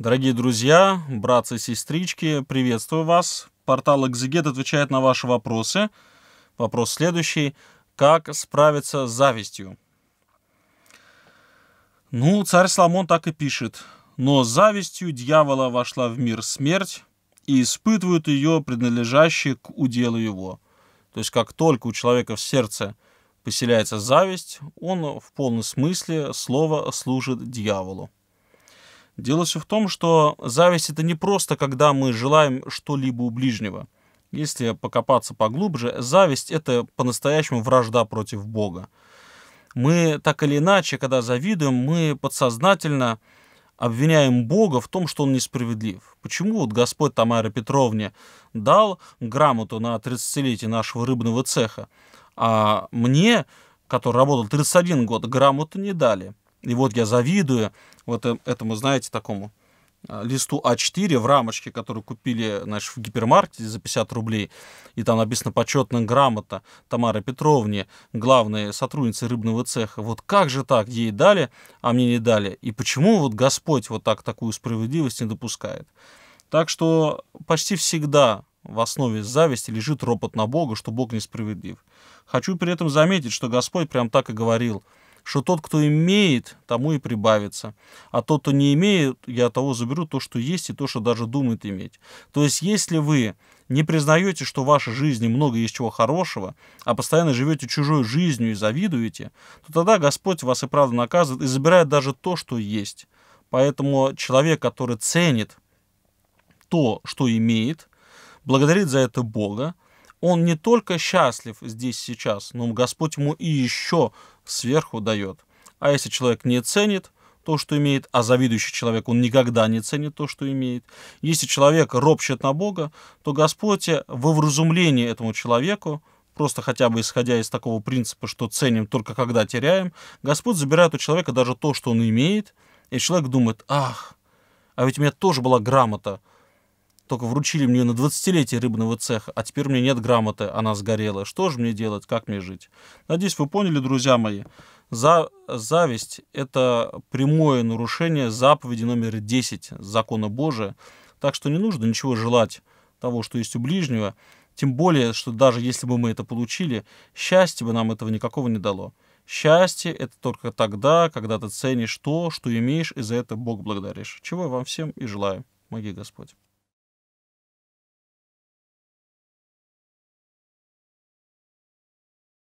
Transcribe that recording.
Дорогие друзья, братцы и сестрички, приветствую вас. Портал Экзегет отвечает на ваши вопросы. Вопрос следующий. Как справиться с завистью? Ну, царь Соломон так и пишет. Но завистью дьявола вошла в мир смерть, и испытывают ее, принадлежащие к уделу его. То есть, как только у человека в сердце поселяется зависть, он в полном смысле слова служит дьяволу. Дело все в том, что зависть это не просто, когда мы желаем что-либо у ближнего. Если покопаться поглубже, зависть это по-настоящему вражда против Бога. Мы так или иначе, когда завидуем, мы подсознательно обвиняем Бога в том, что он несправедлив. Почему вот Господь Тамара Петровне дал грамоту на 30-летие нашего рыбного цеха, а мне, который работал 31 год, грамоту не дали – и вот я завидую вот э, этому, знаете, такому э, листу А4 в рамочке, которую купили значит, в гипермаркете за 50 рублей, и там написано почетная грамота Тамары Петровне, главной сотрудницы рыбного цеха. Вот как же так? Ей дали, а мне не дали. И почему вот Господь вот так такую справедливость не допускает? Так что почти всегда в основе зависти лежит ропот на Бога, что Бог несправедлив. Хочу при этом заметить, что Господь прям так и говорил – что тот, кто имеет, тому и прибавится. А тот, кто не имеет, я того заберу то, что есть, и то, что даже думает иметь. То есть, если вы не признаете, что в вашей жизни много есть чего хорошего, а постоянно живете чужой жизнью и завидуете, то тогда Господь вас и правда наказывает и забирает даже то, что есть. Поэтому человек, который ценит то, что имеет, благодарит за это Бога, он не только счастлив здесь сейчас, но Господь ему и еще сверху дает. А если человек не ценит то, что имеет, а завидующий человек, он никогда не ценит то, что имеет. Если человек ропщет на Бога, то Господь во вразумлении этому человеку, просто хотя бы исходя из такого принципа, что ценим только когда теряем, Господь забирает у человека даже то, что он имеет, и человек думает, ах, а ведь у меня тоже была грамота, только вручили мне на 20-летие рыбного цеха, а теперь у меня нет грамоты, она сгорела. Что же мне делать, как мне жить? Надеюсь, вы поняли, друзья мои. За... Зависть – это прямое нарушение заповеди номер 10 закона Божия. Так что не нужно ничего желать того, что есть у ближнего. Тем более, что даже если бы мы это получили, счастье бы нам этого никакого не дало. Счастье — это только тогда, когда ты ценишь то, что имеешь, и за это Бог благодаришь. Чего я вам всем и желаю. Моги Господь.